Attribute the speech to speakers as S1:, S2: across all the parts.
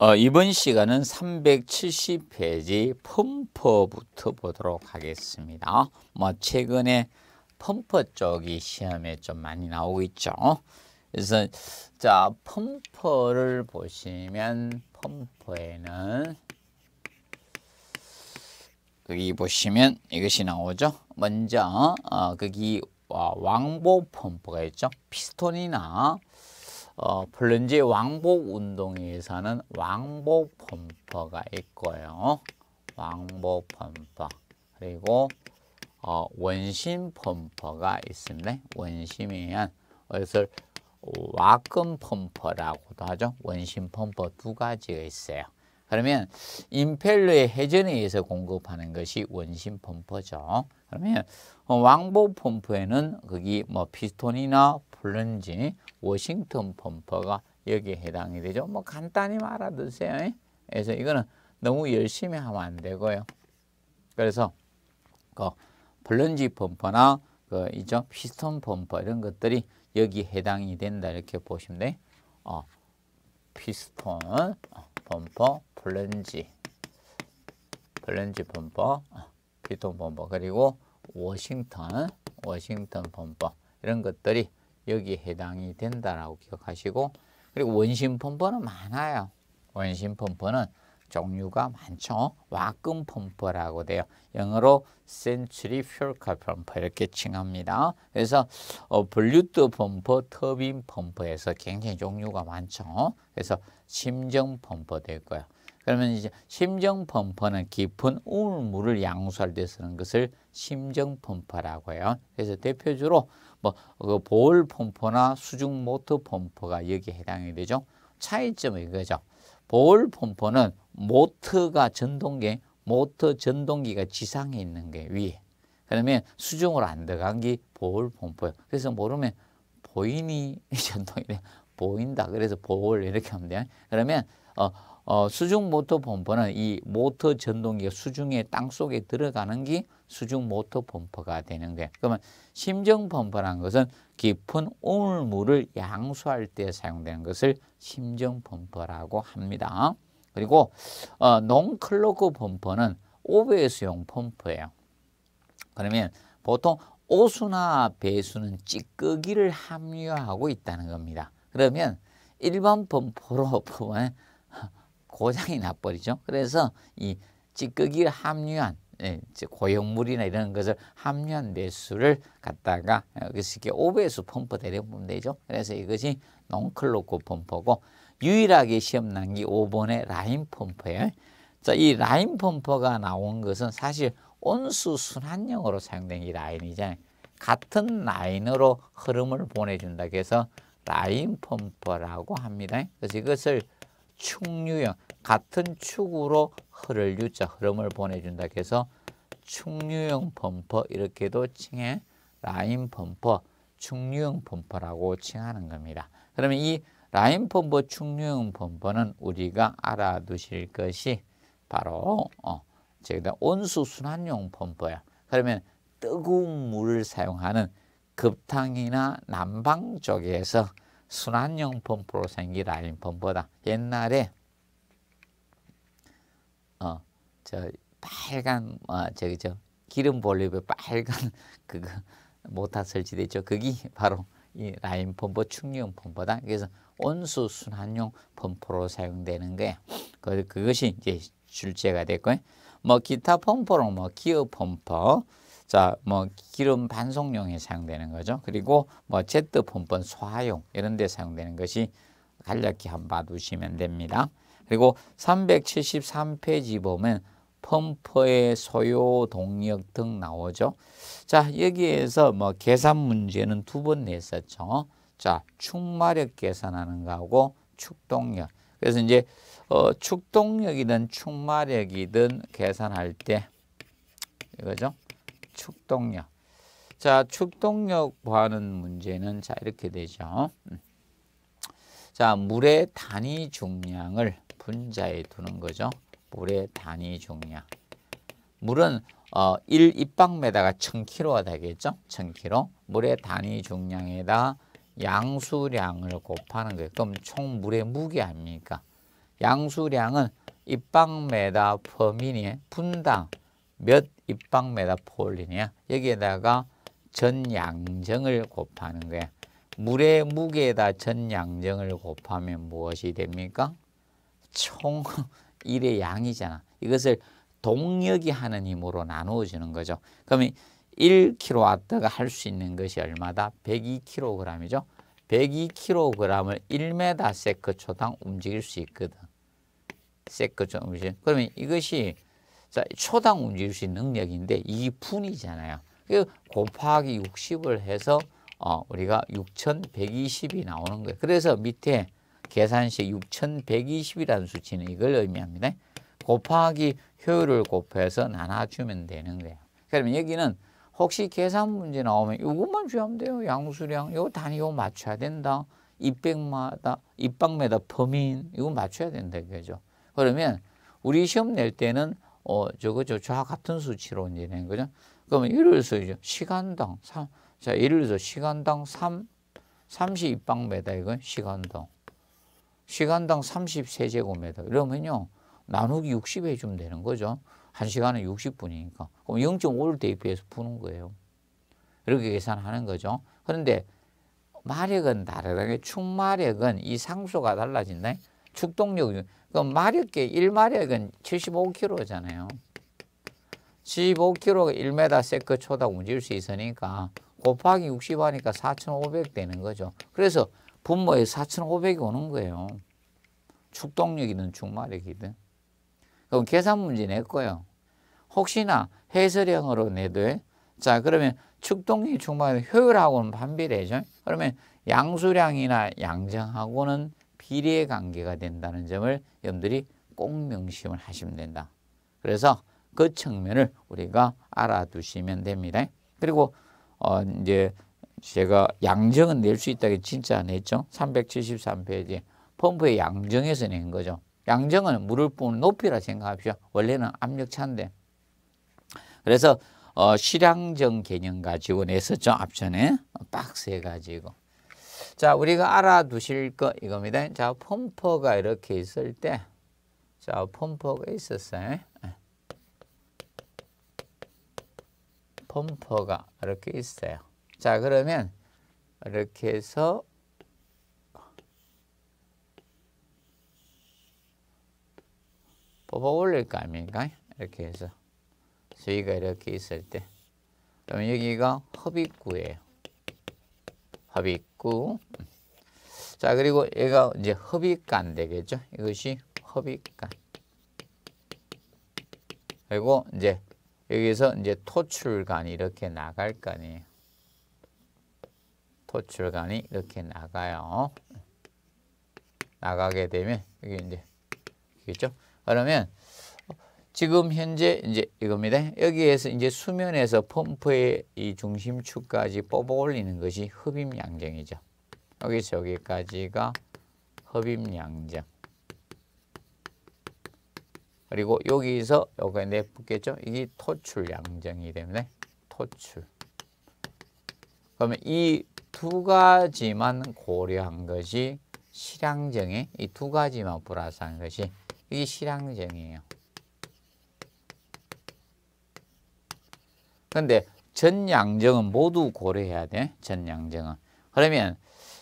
S1: 어, 이번 시간은 370페이지 펌퍼부터 보도록 하겠습니다. 뭐 최근에 펌퍼 쪽이 시험에 좀 많이 나오고 있죠. 그래서 자 펌퍼를 보시면 펌퍼에는 여기 보시면 이것이 나오죠. 먼저 어, 거기 왕복 펌퍼가 있죠. 피스톤이나 어, 플런지 왕복 운동에서는 왕복 펌퍼가 있고요. 왕복 펌퍼 그리고 어, 원심 펌퍼가 있습니다. 원심이면 이것을 와금 펌퍼라고도 하죠. 원심 펌퍼 두 가지가 있어요. 그러면 임펠러의 회전에 의해서 공급하는 것이 원심 펌퍼죠. 그러면 어, 왕복 펌프에는 거기 뭐 피스톤이나 플른지 워싱턴 펌퍼가 여기에 해당이 되죠. 뭐 간단히 알아두세요. 그래서 이거는 너무 열심히 하면 안 되고요. 그래서 그 플런지 펌퍼나 그 이죠 피스톤 펌퍼 이런 것들이 여기 해당이 된다 이렇게 보시면 돼. 어, 피스톤 펌퍼, 어, 플런지, 플런지 펌퍼, 어, 피스톤 펌퍼 그리고 워싱턴, 워싱턴 펌퍼 이런 것들이 여기에 해당이 된다라고 기억하시고 그리고 원심 펌퍼는 많아요. 원심 펌퍼는 종류가 많죠. 와금 펌퍼라고 돼요. 영어로 c e n t r i 펌퍼 이렇게 칭합니다. 그래서 어, 블루트 펌퍼, 터빈 펌퍼에서 굉장히 종류가 많죠. 그래서 심정 펌퍼도 있고요. 그러면 이제 심정 펌퍼는 깊은 우물물을 양수할 때 쓰는 것을 심정 펌퍼라고 해요. 그래서 대표적으로 뭐그 보울 펌프나 수중 모터 펌프가 여기에 해당이 되죠. 차이점이 그거죠 보울 펌프는 모터가 전동계, 모터 전동기가 지상에 있는 게 위에. 그러면 수중으로 안 들어간 게 보울 펌프예요. 그래서 모르면 보인이 전동이 보인다. 그래서 보울 이렇게 하면 돼요. 그러면 어, 어, 수중 모터 펌프는 이 모터 전동기가 수중에 땅 속에 들어가는 게 수중 모터 펌퍼가 되는데 그러면 심정 펌퍼라는 것은 깊은 오물물을 양수할 때 사용되는 것을 심정 펌퍼라고 합니다. 그리고 어, 농클로크 펌퍼는 오베스용 펌퍼예요 그러면 보통 오수나 배수는 찌꺼기를 함유하고 있다는 겁니다. 그러면 일반 펌퍼로 보면 고장이 나버리죠. 그래서 이 찌꺼기를 함유한 예, 고형물이나 이런 것을 합류한 매수를 갖다가 쉽게 5배수 펌프 대령분 되죠. 그래서 이것이 농클로코 펌퍼고 유일하게 시험 난게 5번의 라인 펌퍼예요. 자, 이 라인 펌퍼가 나온 것은 사실 온수 순환형으로 사용된 이 라인이잖아요. 같은 라인으로 흐름을 보내준다 그래서 라인 펌퍼라고 합니다. 그래서 이것을 충류형, 같은 축으로 흐를 유자 흐름을 보내준다 해서 축류형 범퍼 이렇게도 칭해 라인 범퍼 축류형 범퍼라고 칭하는 겁니다. 그러면 이 라인 범퍼 축류형 범퍼는 우리가 알아두실 것이 바로 어, 저기다 온수 순환용 펌퍼야. 그러면 뜨거운 물을 사용하는 급탕이나 난방 쪽에서 순환용 펌프로 생긴 라인 펌퍼다. 옛날에 어, 저 빨간 어, 저기 저 기름 볼륨의 빨간 그거 모타 설치됐죠. 그게 바로 이 라인 펌프 충전 펌프다 그래서 온수 순환용 펌프로 사용되는 거예요. 그 그것이 이제 출제가 됐고요. 뭐 기타 펌프로뭐 기어 펌프 자, 뭐 기름 반송용에 사용되는 거죠. 그리고 뭐 제트 펌프 소화용 이런 데 사용되는 것이 간략히 한번 봐두시면 됩니다. 그리고 373페이지 보면 펌프의 소요 동력 등 나오죠. 자, 여기에서 뭐 계산 문제는 두 번 냈었죠. 자, 축마력 계산하는 거하고 축동력. 그래서 이제 어, 축동력이든 축마력이든 계산할 때 이거죠. 축동력. 자, 축동력 구하는 문제는 자 이렇게 되죠. 음. 자, 물의 단위 중량을 분자에 두는 거죠. 물의 단위 중량. 물은 어, 1 입방미터가 1000kg가 되겠죠. 1000kg. 물의 단위 중량에다 양수량을 곱하는 거예요. 그럼 총 물의 무게 아닙니까? 양수량은 입방미터 퍼미니 분당 몇 입방미터 폴리냐 여기에다가 전양정을 곱하는 거예요. 물의 무게에다 전양정을 곱하면 무엇이 됩니까? 총 일의 양이잖아. 이것을 동력이 하는 힘으로 나누어지는 거죠. 그러면 1kW가 할 수 있는 것이 얼마다? 102kg이죠. 102kg을 1m/s초당 움직일 수 있거든. 세크초 움직 그러면 이것이 자, 초당 움직일 수 있는 능력인데 이 분이잖아요. 그 곱하기 60을 해서 어, 우리가 6,120이 나오는 거예요. 그래서 밑에 계산식 6120이라는 수치는 이걸 의미합니다. 곱하기 효율을 곱해서 나눠주면 되는 거예요. 그러면 여기는 혹시 계산 문제 나오면 이것만 주면 돼요. 양수량, 요 단위 요 맞춰야 된다. 입백마다, 입방마다 범인, 이거 맞춰야 된다. 그죠? 그러면 우리 시험 낼 때는 어, 저거 저저 같은 수치로 이제 낸 거죠. 그러면 예를 들어서 시간당 3, 자, 예를 들어서 시간당 3, 32방매다 이건 시간당. 시간당 3 3제곱미터 이러면요. 나누기 60에 주면 되는 거죠. 한 시간에 60분이니까. 그럼 0.5를 대입해서 푸는 거예요. 이렇게 계산하는 거죠. 그런데 마력은 다르다. 축마력은 이 상수가 달라진다. 축동력이. 그럼 마력계 1마력은 75kg잖아요. 75kg가 1m 세크 초당 움직일 수 있으니까 곱하기 60 하니까 4,500 되는 거죠. 그래서 분모에 4,500이 오는 거예요. 축동력이든 축마력이든. 그럼 계산 문제 냈고요. 혹시나 해설형으로 내도 자 그러면 축동력 축마력 효율하고는 반비례죠. 그러면 양수량이나 양정하고는 비례 관계가 된다는 점을 여러분들이 꼭 명심을 하시면 된다. 그래서 그 측면을 우리가 알아두시면 됩니다. 그리고 어 이제 제가 양정은 낼 수 있다고 진짜 안 했죠. 373페이지. 펌프의 양정에서 낸 거죠. 양정은 물을 부은 높이라 생각합시다. 원래는 압력차인데. 그래서 어, 실량정 개념 가지고 냈었죠. 앞전에 박스에 가지고. 자, 우리가 알아두실 거 이겁니다. 자, 펌퍼가 이렇게 있을 때 자, 펌퍼가 있었어요. 예. 펌퍼가 이렇게 있어요. 자, 그러면 이렇게 해서 뽑아 올릴 거 아닙니까? 이렇게 해서 수위가 이렇게 있을 때 그럼 여기가 흡입구예요. 흡입구. 자, 그리고 얘가 이제 흡입간 되겠죠? 이것이 흡입간. 그리고 이제 여기서 이제 토출간이 이렇게 나갈 거 아니에요. 토출간이 이렇게 나가요. 나가게 되면 여기 이제 있죠. 그렇죠? 그러면 지금 현재 이제 이겁니다. 여기에서 이제 수면에서 펌프의 이 중심축까지 뽑아 올리는 것이 흡입양정이죠. 여기서 여기까지가 흡입양정. 그리고 여기서 요거 내붙겠죠. 이게 토출양정이 됩니다. 토출. 그러면 이 두 가지만 고려한 것이 실향정에 이두 가지만 플러스한 것이 이게 실향정이에요. 근데 전양정은 모두 고려해야 돼. 전양정은. 그러면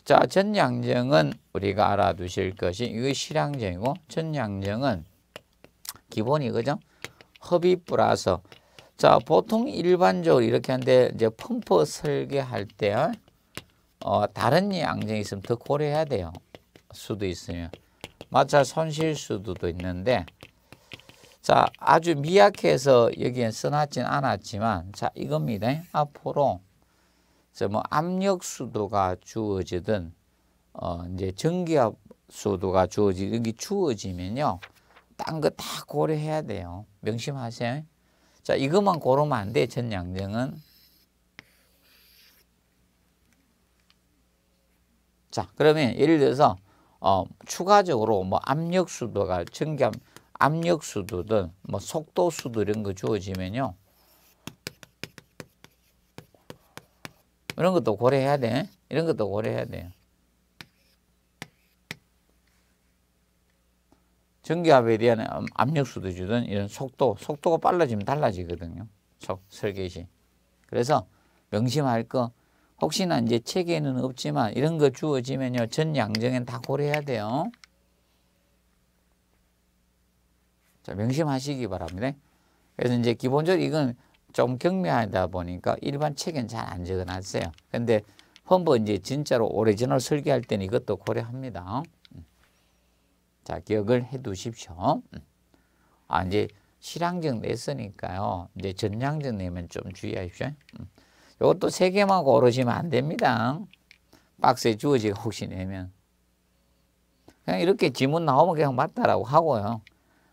S1: 자 전양정은 우리가 알아두실 것이 이거 실향정이고 전양정은 기본이 그죠? 허비 플러스 자, 보통 일반적으로 이렇게 하는데 이제 펌프 설계할 때 어, 다른 양정이 있으면 더 고려해야 돼요. 수도 있으면. 마찰 손실 수도도 있는데 자, 아주 미약해서 여기엔 써놨진 않았지만 자, 이겁니다. 앞으로 뭐 압력 수도가 주어지든 어, 이제 전기압 수도가 주어지 여기 주어지면요. 딴거다 고려해야 돼요. 명심하세요. 자, 이것만 고르면 안 돼. 전 양정은. 자, 그러면 예를 들어서 어, 추가적으로 뭐 압력 수도가 전기압 압력 수도든 뭐 속도 수도 이런 거 주어지면요. 이런 것도 고려해야 돼. 이런 것도 고려해야 돼요. 전기압에 대한 압력수도 주든 이런 속도, 속도가 빨라지면 달라지거든요. 속, 설계시. 그래서 명심할 거 혹시나 이제 책에는 없지만 이런 거 주어지면요. 전 양정엔 다 고려해야 돼요. 자, 명심하시기 바랍니다. 그래서 이제 기본적으로 이건 좀 경미하다 보니까 일반 책엔 잘 안 적어놨어요. 근데 헌법 이제 진짜로 오리지널 설계할 때는 이것도 고려합니다. 자, 기억을 해 두십시오. 음. 아, 이제 실황적 냈으니까요. 이제 전량적 내면 좀 주의하십시오. 이것도 음. 세 개만 고르시면 안 됩니다. 박스에 주어지가 혹시 내면. 그냥 이렇게 지문 나오면 그냥 맞다라고 하고요.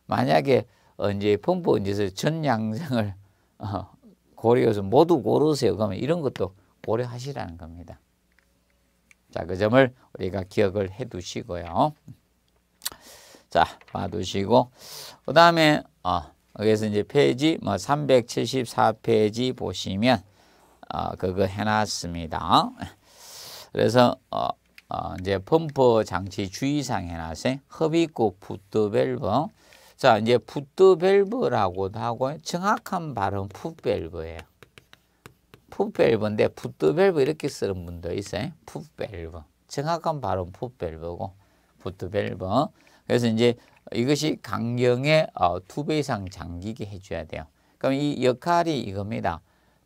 S1: 만약에 언제 펌프 언제서 전양생을 어, 고려해서 모두 고르세요. 그러면 이런 것도 고려하시라는 겁니다. 자, 그 점을 우리가 기억을 해 두시고요. 자, 봐두시고 그 다음에 어, 여기서 이제 페이지 뭐 374페이지 보시면 어, 그거 해놨습니다. 그래서 어, 어, 이제 펌프 장치 주의사항 해놨어요. 흡입구 푸트 밸브. 자, 이제 푸트 밸브라고도 하고 정확한 발음 푸 밸브예요. 푸 밸브인데 푸트 밸브 이렇게 쓰는 분도 있어요. 푸 밸브. 정확한 발음 푸 밸브고 푸트 밸브. 그래서 이제 이것이 강경의 어, 두배 이상 잠기게 해줘야 돼요. 그럼 이 역할이 이겁니다.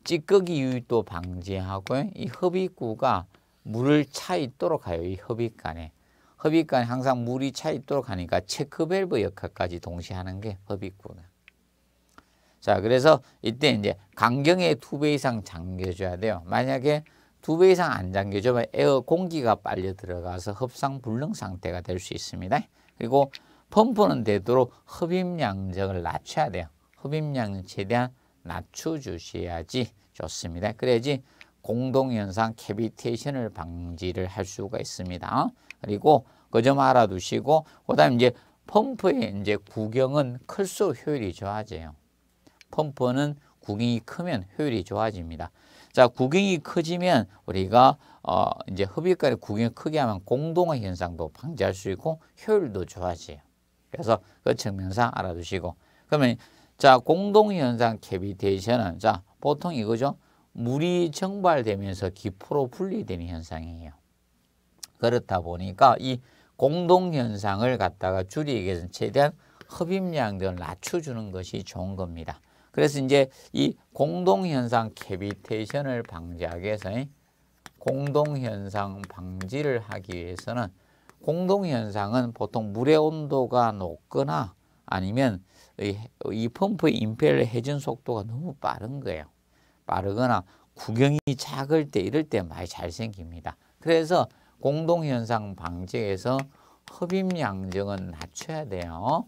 S1: 찌꺼기 유입도 방지하고 이 흡입구가 물을 차 있도록 하요. 이 흡입관에. 흡입관에 항상 물이 차 있도록 하니까 체크밸브 역할까지 동시에 하는 게 흡입구는. 자, 그래서 이때 이제 강경에 두 배 이상 잠겨줘야 돼요. 만약에 두 배 이상 안 잠겨주면 에어 공기가 빨려 들어가서 흡상 불능 상태가 될 수 있습니다. 그리고 펌프는 되도록 흡입량정을 낮춰야 돼요. 흡입량을 최대한 낮춰주셔야지 좋습니다. 그래야지 공동현상 캐비테이션을 방지를 할 수가 있습니다. 그리고 그 점 알아두시고 그다음 이제 펌프의 이제 구경은 클수록 효율이 좋아져요. 펌프는 구경이 크면 효율이 좋아집니다. 자, 구경이 커지면 우리가 어 이제 흡입가를 구경이 크게 하면 공동화 현상도 방지할 수 있고 효율도 좋아져요. 그래서 그 측면상 알아두시고 그러면 자, 공동 현상 캐비테이션은 자, 보통 이거죠. 물이 증발되면서 기포로 분리되는 현상이에요. 그렇다 보니까 이 공동 현상을 갖다가 줄이기 위해서 최대한 흡입량들을 낮춰주는 것이 좋은 겁니다. 그래서 이제 이 공동현상 캐비테이션을 방지하기 위해서 공동현상 방지를 하기 위해서는 공동현상은 보통 물의 온도가 높거나 아니면 이, 펌프의 임펠을 회전 속도가 너무 빠른 거예요. 빠르거나 구경이 작을 때 이럴 때 많이 잘 생깁니다. 그래서 공동현상 방지에서 흡입량정은 낮춰야 돼요.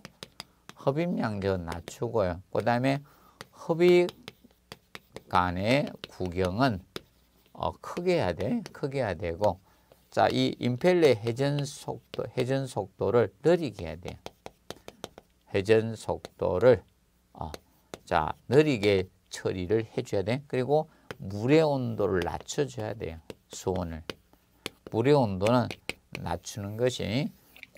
S1: 흡입량정은 낮추고요. 그 다음에 흡입 간의 구경은 어, 크게 해야 돼. 크게 해야 되고 자, 이 임펠러 회전 속도 회전 속도를 느리게 해야 돼. 회전 속도를 어, 자, 느리게 처리를 해 줘야 돼. 그리고 물의 온도를 낮춰 줘야 돼 수온을. 물의 온도는 낮추는 것이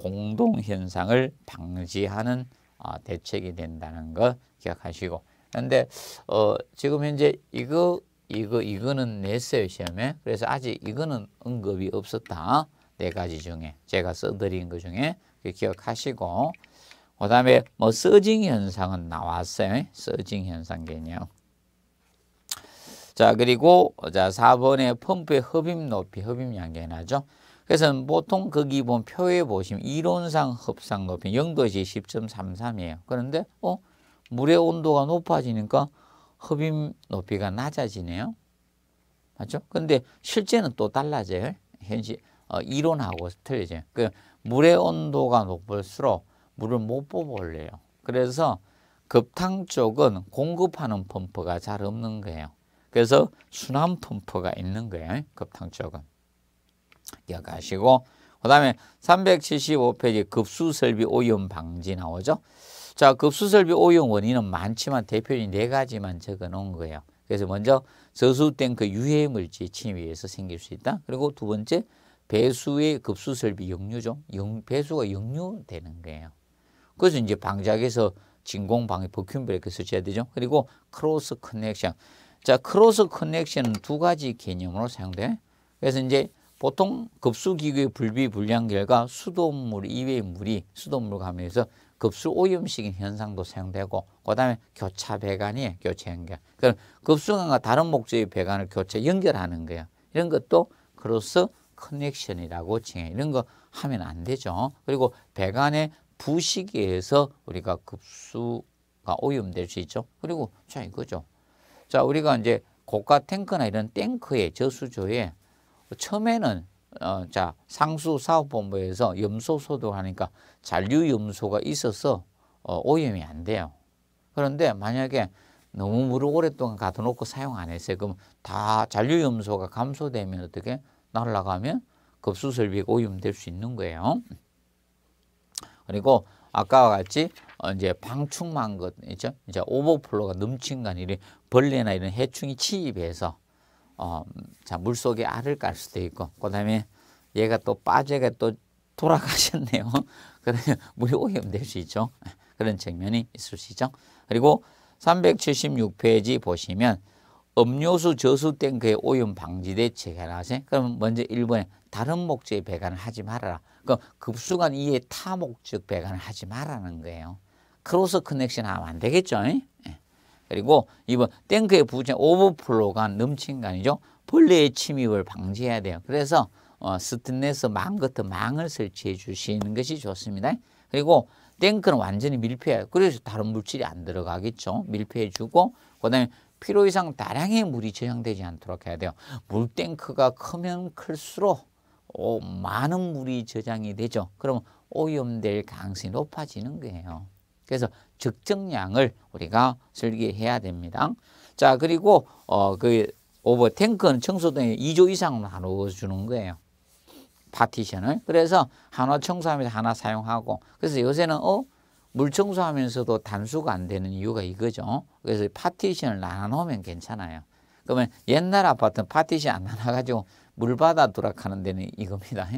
S1: 공동 현상을 방지하는 어, 대책이 된다는 것 기억하시고 그런데 어, 지금 현재 이거 이거 이거는 냈어요 시험에. 그래서 아직 이거는 언급이 없었다. 네 가지 중에 제가 써드린 것 중에 기억하시고 그 다음에 뭐 서징 현상은 나왔어요. 서징 현상 개념. 자 그리고 자 4번에 펌프의 흡입 높이, 흡입 양계나죠. 그래서 보통 거기 그 본 표에 보시면 이론상 흡상 높이 0도지 10.33이에요. 그런데 어 물의 온도가 높아지니까 흡입 높이가 낮아지네요. 맞죠? 근데 실제는 또 달라져요. 현실 어, 이론하고 틀리죠. 그 물의 온도가 높을수록 물을 못 뽑아올려요. 그래서 급탕 쪽은 공급하는 펌프가 잘 없는 거예요. 그래서 순환 펌프가 있는 거예요. 급탕 쪽은. 기억하시고 그 다음에 375페이지 급수설비 오염 방지 나오죠. 자, 급수설비 오용 원인은 많지만 대표적인 네 가지만 적어 놓은 거예요. 그래서 먼저 저수된 그 유해 물질 침입에 서 생길 수 있다. 그리고 두 번째 배수의 급수설비 역류죠. 영, 배수가 역류되는 거예요. 그래서 이제 방작에서 진공 방해 버큐 브레이크 설치해야 되죠. 그리고 크로스 커넥션. 자, 크로스 커넥션은 두 가지 개념으로 사용돼. 그래서 이제 보통 급수기구의 불비 불량 결과 수돗물 이외의 물이 수돗물 감염해서 급수 오염식인 현상도 사용되고 그다음에 교차 배관이 교체 연결. 그럼 급수관과 다른 목적의 배관을 교체 연결하는 거예요. 이런 것도 크로스 커넥션이라고 칭해. 이런 거 하면 안 되죠. 그리고 배관의 부식에 의해서 우리가 급수가 오염될 수 있죠. 그리고 자 이거죠. 자 우리가 이제 고가 탱크나 이런 탱크의 저수조에 처음에는 어, 자 상수 사업본부에서 염소 소독하니까 잔류 염소가 있어서 어, 오염이 안 돼요. 그런데 만약에 너무 물을 오랫동안 가둬놓고 사용 안 했어요. 그럼 다 잔류 염소가 감소되면 어떻게 날아가면 급수 설비가 오염될 수 있는 거예요. 그리고 아까와 같이 어, 이제 방충망 것 있죠. 이제 오버플로가 넘친 간 이런 벌레나 이런 해충이 침입해서 어, 자, 물속에 알을 깔 수도 있고, 그 다음에 얘가 또 빠져가 또 돌아가셨네요. 그러면 물이 오염될 수 있죠. 그런 측면이 있을 수 있죠. 그리고 376페이지 보시면 음료수 저수 탱크의 오염 방지 대책 하나세. 그럼 먼저 1번에 다른 목적의 배관을 하지 말아라. 그 급수관 이외 타 목적 배관을 하지 말라는 거예요. 크로스 커넥션 하면 안 되겠죠. 예. 그리고 이번 탱크의 부채 오버플로가 넘친 거 아니죠. 벌레의 침입을 방지해야 돼요. 그래서 어, 스탠레스 망 같은 망을 설치해 주시는 것이 좋습니다. 그리고 탱크는 완전히 밀폐해요. 그래서 다른 물질이 안 들어가겠죠. 밀폐해 주고 그다음에 필요 이상 다량의 물이 저장되지 않도록 해야 돼요. 물탱크가 크면 클수록 오, 어, 많은 물이 저장이 되죠. 그럼 오염될 가능성이 높아지는 거예요. 그래서 적정량을 우리가 설계해야 됩니다. 자 그리고 어그 오버 탱크는 청소 등에 2조 이상으로 나누 주는 거예요. 파티션을 그래서 하나 청소하면서 하나 사용하고 그래서 요새는 어 물 청소하면서도 단수가 안 되는 이유가 이거죠. 그래서 파티션을 나눠 놓으면 괜찮아요. 그러면 옛날 아파트는 파티션 안 나눠 가지고 물 받아 두락하는 데는 이겁니다.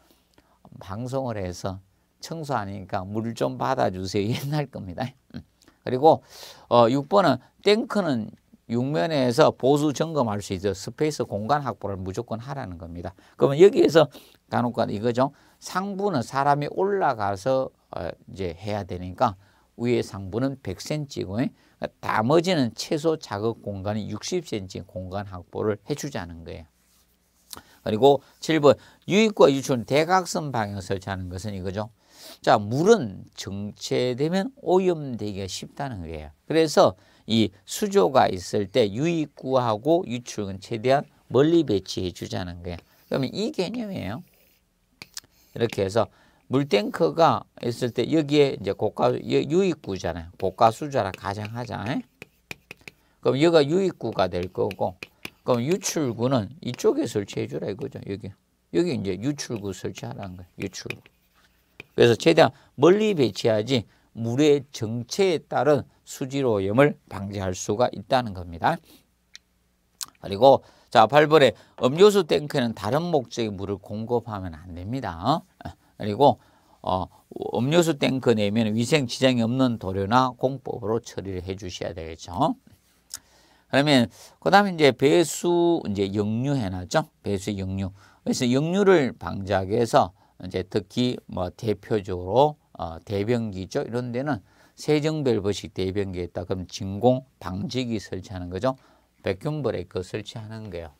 S1: 방송을 해서 청소하니까 물 좀 받아주세요. 옛날 겁니다. 그리고 어, 6번은 탱크는 육면에서 보수 점검할 수 있어 스페이스 공간 확보를 무조건 하라는 겁니다. 그러면 여기에서 간혹가 이거죠. 상부는 사람이 올라가서 어, 이제 해야 되니까 위에 상부는 100cm고 나머지는 최소 작업 공간이 60cm 공간 확보를 해주자는 거예요. 그리고 7번 유입과 유출 대각선 방향 설치하는 것은 이거죠. 자, 물은 정체되면 오염되기가 쉽다는 거예요. 그래서 이 수조가 있을 때 유입구하고 유출은 최대한 멀리 배치해 주자는 거예요. 그러면 이 개념이에요. 이렇게 해서 물탱크가 있을 때 여기에 이제 고가 유입구잖아요. 고가수자라 가정하자. 그럼 여기가 유입구가 될 거고 그럼 유출구는 이쪽에 설치해 주라 이거죠. 여기. 여기 이제 유출구 설치하라는 거예요. 유출구. 그래서 최대한 멀리 배치하지 물의 정체에 따른 수질 오염을 방지할 수가 있다는 겁니다. 그리고 자 8번에 음료수 탱크는 다른 목적의 물을 공급하면 안 됩니다. 그리고 어, 음료수 탱크 내면 위생 지장이 없는 도료나 공법으로 처리를 해 주셔야 되겠죠. 그러면 그다음에 이제 배수 이제 역류해 놨죠. 배수 역류. 그래서 역류를 방지하기 위해서 이제 특히 뭐 대표적으로 어, 대변기죠. 이런 데는 세정별보식 대변기에 있다. 그럼 진공 방지기 설치하는 거죠. 백균 브레이크 설치하는 거예요.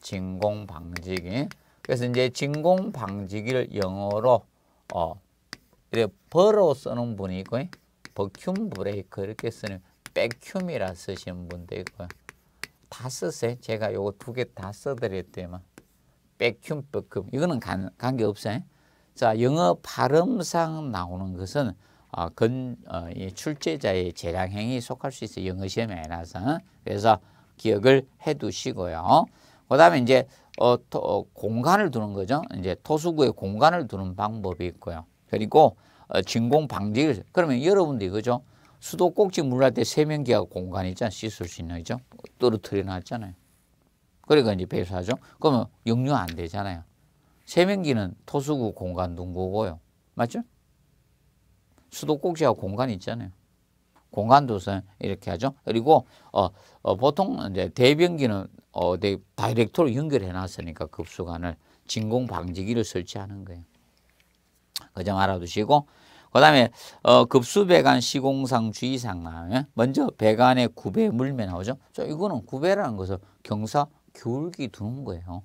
S1: 진공 방지기. 그래서 이제 진공 방지기를 영어로 어 이렇게 버로 쓰는 분이 있고 버큐 브레이크 이렇게 쓰는 백큐이라 쓰시는 분도 있고요. 다 쓰세요. 제가 요거 두 개 다 써드렸대만. 백큐, 백큐. 이거는 관, 관계없어요. 자, 영어 발음상 나오는 것은 어, 근, 어, 이 출제자의 재량행위 에 속할 수 있어요. 영어 시험에 나서. 그래서 기억을 해 두시고요. 그 다음에 이제 어, 토, 어, 공간을 두는 거죠. 이제 토수구에 공간을 두는 방법이 있고요. 그리고 어, 진공 방지를 그러면 여러분들이그죠 수도꼭지 물날 때 세면기하고 공간 이 있잖아. 씻을 수 있는 거죠. 떨어뜨려 놨잖아요. 그러니까 이제 배수하죠. 그러면 역류 안 되잖아요. 세면기는 토수구 공간 둥구고요. 맞죠? 수도꼭지하고 공간이 있잖아요. 공간 도선 이렇게 하죠. 그리고 어, 어, 보통 이제 대변기는 어, 대, 다이렉트로 연결해 놨으니까 급수관을 진공 방지기를 설치하는 거예요. 그 점 알아두시고 그다음에 어, 급수 배관 시공상 주의사항 예? 먼저 배관에 구배 물매 나오죠. 저 이거는 구배라는 것을 경사 기울기 두는 거예요.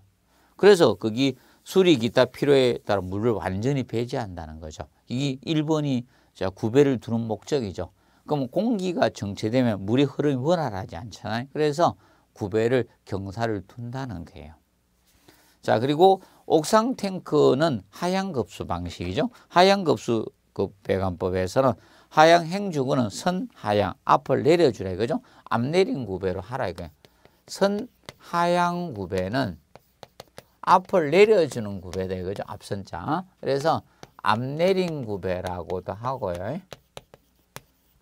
S1: 그래서 거기 술이 기타 필요에 따라 물을 완전히 배제한다는 거죠. 이 1번이 자, 구배를 두는 목적이죠. 그럼 공기가 정체되면 물의 흐름이 원활하지 않잖아요. 그래서 구배를 경사를 둔다는 거예요. 자, 그리고 옥상 탱크는 하향급수 방식이죠. 하향급수 그 배관법에서는 하향 행주구는 선 하향 앞을 내려주라 이거죠. 앞 내린 구배로 하라 이거예요. 선 하향 구배는 앞을 내려주는 구배다 이거죠. 앞선자. 그래서 앞내린 구배라고도 하고요.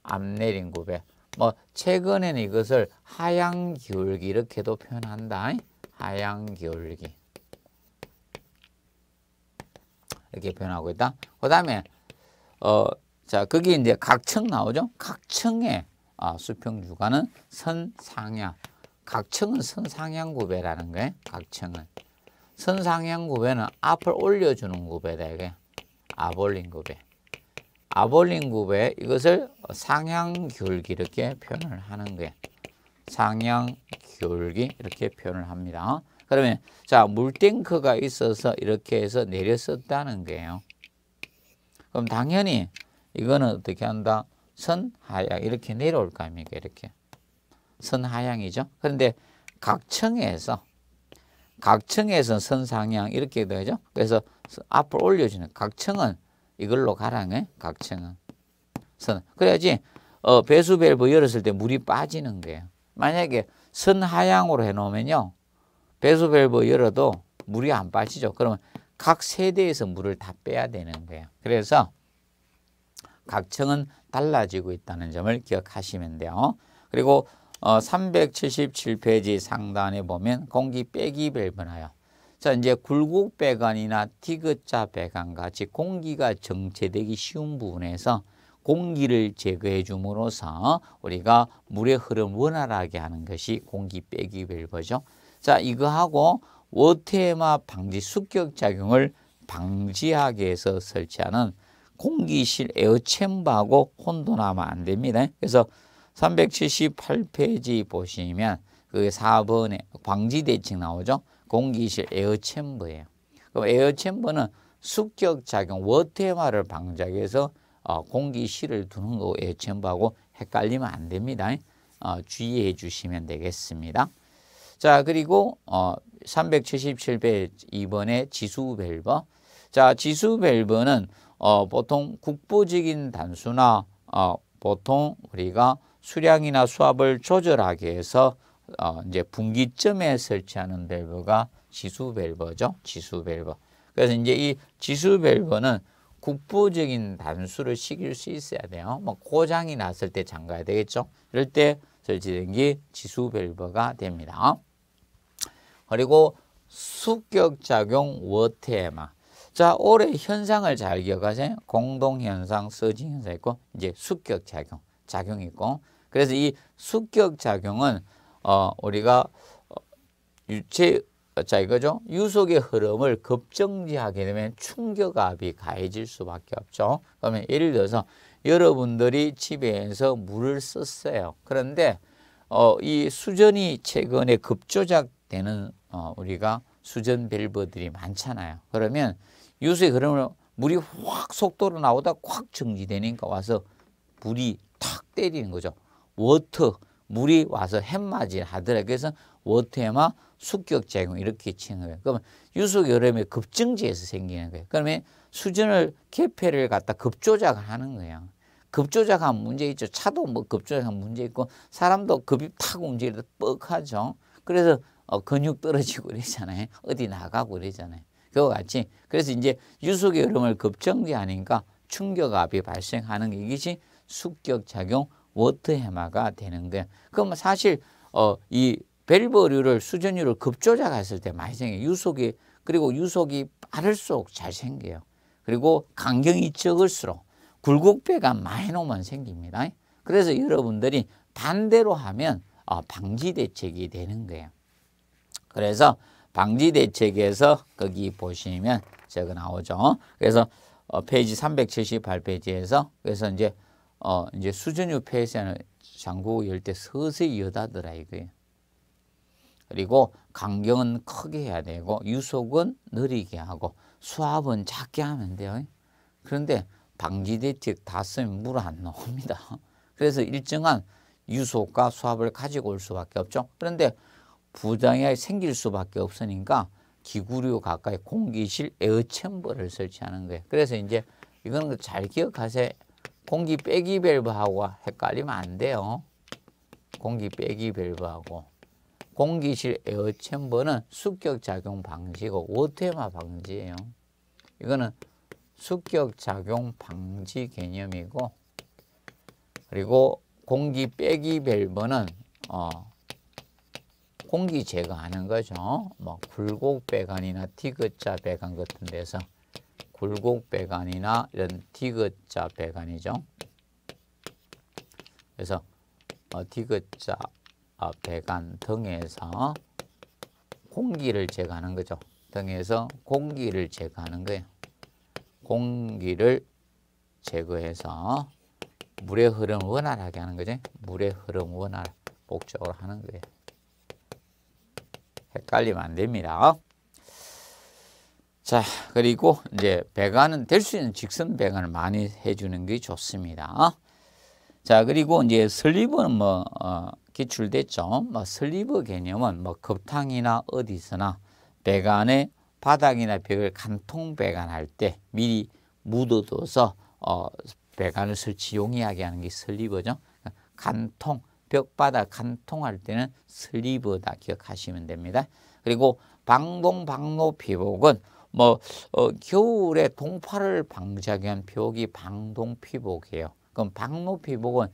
S1: 앞내린 구배. 뭐 최근에는 이것을 하향 기울기 이렇게도 표현한다. 하향 기울기. 이렇게 표현하고 있다. 그다음에 어 자, 거기 이제 각층 나오죠? 각층의 아, 수평 주가는 선상향. 각층은 선상향 구배라는 거예요. 각층은 선상향 구배는 앞을 올려주는 구배다 이게 아볼링 구배. 아볼링 구배 이것을 상향 귤기 이렇게 표현을 하는 거예요. 상향 귤기 이렇게 표현을 합니다. 그러면 자 물탱크가 있어서 이렇게 해서 내렸었다는 거예요. 그럼 당연히 이거는 어떻게 한다? 선하향 이렇게 내려올 거 아닙니까? 이렇게 선하향이죠. 그런데 각층에서 각층에서 선상향 이렇게 되죠. 그래서 앞으로 올려주는 각층은 이걸로 가랑해. 각층은 선. 그래야지 어, 배수 밸브 열었을 때 물이 빠지는 거예요. 만약에 선하향으로 해놓으면요. 배수 밸브 열어도 물이 안 빠지죠. 그러면 각 세대에서 물을 다 빼야 되는 거예요. 그래서 각층은 달라지고 있다는 점을 기억하시면 돼요. 그리고 어, 377페이지 상단에 보면 공기 빼기 배분하여 자 이제 굴곡 배관이나 티그자 배관 같이 공기가 정체되기 쉬운 부분에서 공기를 제거해 줌으로써 우리가 물의 흐름 원활하게 하는 것이 공기 빼기 밸브죠. 자 이거하고 워테마 방지 습격작용을 방지하게 해서 설치하는 공기실 에어챔버하고 혼돈하면 안 됩니다. 그래서 378페이지 보시면 그 4번에 광지 대칭 나오죠. 공기실 에어챔버예요. 그럼 에어챔버는 숙격 작용 워테마를 방지하기 위해서 어, 공기실을 두는 거 에어챔버하고 헷갈리면 안 됩니다. 어, 주의해 주시면 되겠습니다. 자 그리고 377페이지 어, 2번에 지수 밸버. 자 지수 밸버는 어, 보통 국보적인 단수나 어, 보통 우리가 수량이나 수압을 조절하게 해서 어 이제 분기점에 설치하는 밸브가 지수 밸브죠. 지수 밸브. 그래서 이제 이 지수 밸브는 국부적인 단수를 식일 수 있어야 돼요. 뭐 고장이 났을 때 잠가야 되겠죠. 이럴 때 설치된 게 지수 밸브가 됩니다. 그리고 수격작용 워테마. 자, 올해 현상을 잘 기억하세요. 공동현상, 서징현상 있고 이제 수격작용. 작용이고 그래서 이 수격 작용은 어 우리가 어, 유체 자 이거죠. 유속의 흐름을 급정지하게 되면 충격압이 가해질 수밖에 없죠. 그러면 예를 들어서 여러분들이 집에서 물을 썼어요. 그런데 어, 이 수전이 최근에 급조작되는 어, 우리가 수전 밸브들이 많잖아요. 그러면 유수의 흐름을 물이 확 속도로 나오다 확 정지되니까 와서 물이 탁 때리는 거죠. 워터 물이 와서 햇맞이 를 하더라. 그래서 워터에마 숙격작용 이렇게 치는 거예요. 그러면 유속여름의 급증지에서 생기는 거예요. 그러면 수준을 개폐를 갖다 급조작하는 을 거예요. 급조작하면 문제 있죠. 차도 뭐 급조작하면 문제 있고 사람도 급이 탁 움직이다 뻑하죠. 그래서 어, 근육 떨어지고 그러잖아요. 어디 나가고 그러잖아요. 그거 같이 그래서 이제 유속의 흐름을 급정지 하니까 충격압이 발생하는 게 이것이 숙격작용 워터해마가 되는 거예요. 그럼 사실 어, 이 밸브류를 수전율을 급조작했을 때 많이 생겨요. 유속이 그리고 유속이 빠를수록 잘 생겨요. 그리고 강경이 적을수록 굴곡배가 많이 놓면 생깁니다. 그래서 여러분들이 반대로 하면 어, 방지 대책이 되는 거예요. 그래서 방지 대책에서 거기 보시면 적어 나오죠. 그래서 어, 페이지 378페이지에서 그래서 이제 어, 이제 수준유 폐쇄는 장구 열 때 서서히 여다더라 이거예요. 그리고 강경은 크게 해야 되고 유속은 느리게 하고 수압은 작게 하면 돼요. 그런데 방지대책 다 쓰면 물 안 나옵니다. 그래서 일정한 유속과 수압을 가지고 올 수밖에 없죠. 그런데 부장이 생길 수밖에 없으니까 기구류 가까이 공기실 에어챔버를 설치하는 거예요. 그래서 이제 이거는 잘 기억하세요. 공기 빼기 밸브하고 헷갈리면 안 돼요. 공기 빼기 밸브하고 공기실 에어 챔버는 수격 작용 방지고 오테마 방지예요. 이거는 수격 작용 방지 개념이고 그리고 공기 빼기 밸브는 어, 공기 제거하는 거죠. 뭐 굴곡 배관이나 디귿자 배관 같은 데서 굴곡 배관이나 이런 디귿자 배관이죠. 그래서 디귿자 어, 배관 등에서 공기를 제거하는 거죠. 등에서 공기를 제거하는 거예요. 공기를 제거해서 물의 흐름 원활하게 하는 거지. 물의 흐름 원활 목적으로 하는 거예요. 헷갈리면 안 됩니다. 자 그리고 이제 배관은 될 수 있는 직선 배관을 많이 해주는 게 좋습니다. 자 그리고 이제 슬리브는 뭐 어, 기출됐죠. 뭐 슬리브 개념은 뭐 급탕이나 어디서나 배관의 바닥이나 벽을 간통 배관할 때 미리 묻어둬서 어, 배관을 설치 용이하게 하는 게슬리브죠 간통, 벽바닥 간통할 때는 슬리브다 기억하시면 됩니다. 그리고 방동, 방로, 피복은 뭐 어, 겨울에 동파를 방지하기 위한 벽이 방동피복이에요. 그럼 방노피복은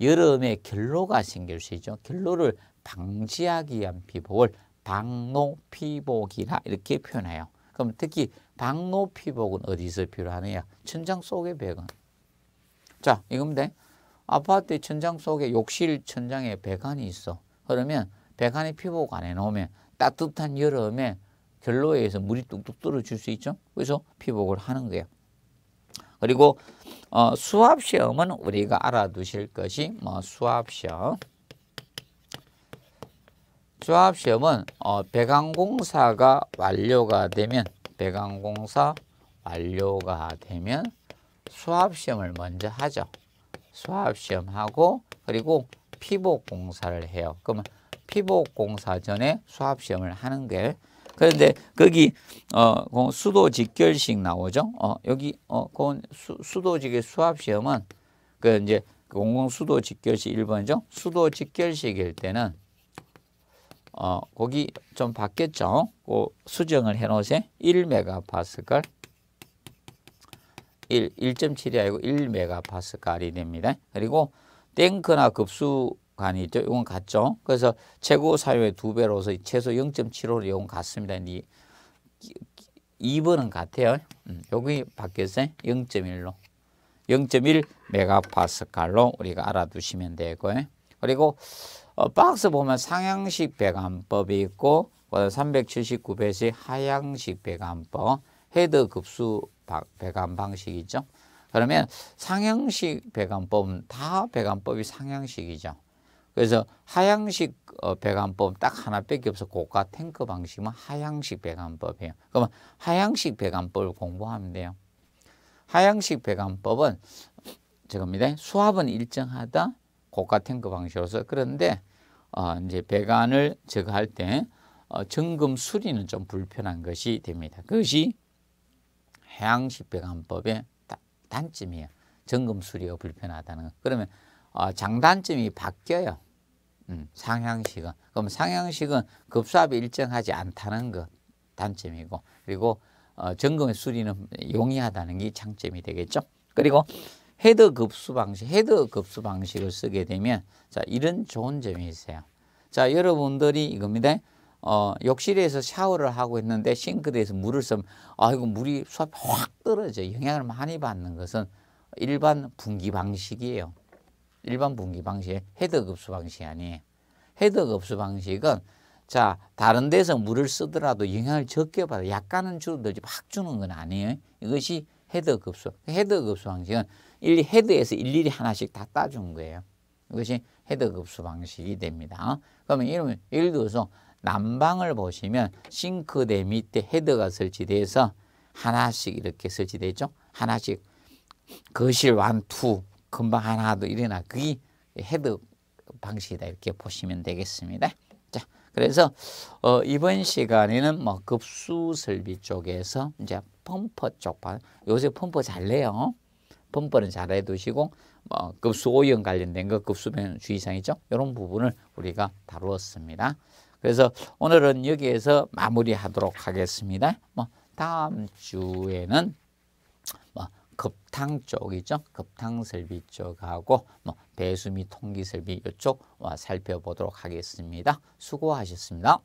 S1: 여름에 결로가 생길 수 있죠. 결로를 방지하기 위한 피복을 방노피복이라 이렇게 표현해요. 그럼 특히 방노피복은 어디서 필요하느냐? 천장 속의 벽은. 자, 이겁니다. 아파트 천장 속에 욕실 천장에 배관이 있어. 그러면 배관에 피복 안 해놓으면 따뜻한 여름에 결로에 의해서 물이 뚝뚝 떨어질 수 있죠. 그래서 피복을 하는 거예요. 그리고 어, 수학 시험은 우리가 알아두실 것이 뭐 수학 시험. 수학 시험은 어, 배관공사가 완료가 되면 배관공사 완료가 되면 수학 시험을 먼저 하죠. 수학 시험하고 그리고 피복 공사를 해요. 그러면 피복 공사 전에 수학 시험을 하는 게 그런데 거기 어, 그 수도 직결식 나오죠. 어, 여기 어, 그 수도직의 수합 시험은 그 이제 공공 수도 직결식 1번이죠. 수도 직결식일 때는 어, 거기 좀 바뀌었죠. 그 수정을 해 놓으세요. 1메가파스칼 1, 1.7이 아니고 1메가파스칼이 됩니다. 그리고 탱크나 급수 간이죠. 이건 같죠. 그래서 최고 사유의 두 배로서 최소 0.75로 이건 같습니다. 이 2번은 같아요. 음, 여기 바뀌었어요. 0.1로. 0.1 메가파스칼로 우리가 알아두시면 되고요. 그리고 어, 박스 보면 상향식 배관법이 있고 379배식 하향식 배관법, 헤드 급수 배관 방식이죠. 그러면 상향식 배관법은 다 배관법이 상향식이죠. 그래서 하향식 어, 배관법 딱 하나밖에 없어 고가 탱크 방식은 하향식 배관법이에요. 그러면 하향식 배관법을 공부하면 돼요. 하향식 배관법은 저겁니다. 수압은 일정하다 고가 탱크 방식으로서 그런데 어, 이제 배관을 제거할때 어, 정금 수리는 좀 불편한 것이 됩니다. 그것이 하향식 배관법의 단점이에요. 정금 수리가 불편하다는 것. 그러면 어, 장단점이 바뀌어요. 음, 상향식은. 그럼 상향식은 급수압이 일정하지 않다는 것 단점이고 그리고 어, 점검의 수리는 용이하다는 게 장점이 되겠죠. 그리고 헤드 급수 방식, 헤드 급수 방식을 쓰게 되면 자 이런 좋은 점이 있어요. 자 여러분들이 이겁니다. 어, 욕실에서 샤워를 하고 있는데 싱크대에서 물을 쓰면 아이고 물이 수압이 확 떨어져 영향을 많이 받는 것은 일반 분기 방식이에요. 일반 분기 방식의 헤드 급수 방식이 아니에요. 헤드 급수 방식은 자 다른 데서 물을 쓰더라도 영향을 적게 받아 약간은 줄어들지 확 주는 건 아니에요. 이것이 헤드 급수. 헤드 급수 방식은 일리 헤드에서 일일이 하나씩 다 따준 거예요. 이것이 헤드 급수 방식이 됩니다. 그러면 이러면 예를 들어서 난방을 보시면 싱크대 밑에 헤드가 설치돼서 하나씩 이렇게 설치되죠. 하나씩 거실 완투 금방 하나도 일어나 그게 헤드 방식이다 이렇게 보시면 되겠습니다. 자, 그래서 어, 이번 시간에는 뭐 급수 설비 쪽에서 이제 펌퍼 쪽 봐. 요새 펌퍼 잘 내요. 펌퍼는 잘 해두시고 뭐 급수 오염 관련된 거 급수변 주의사항이죠. 이런 부분을 우리가 다루었습니다. 그래서 오늘은 여기에서 마무리하도록 하겠습니다. 뭐 다음 주에는 뭐 급탕 쪽이죠. 급탕설비 쪽하고 뭐 배수미 통기설비 이쪽 와 살펴보도록 하겠습니다. 수고하셨습니다.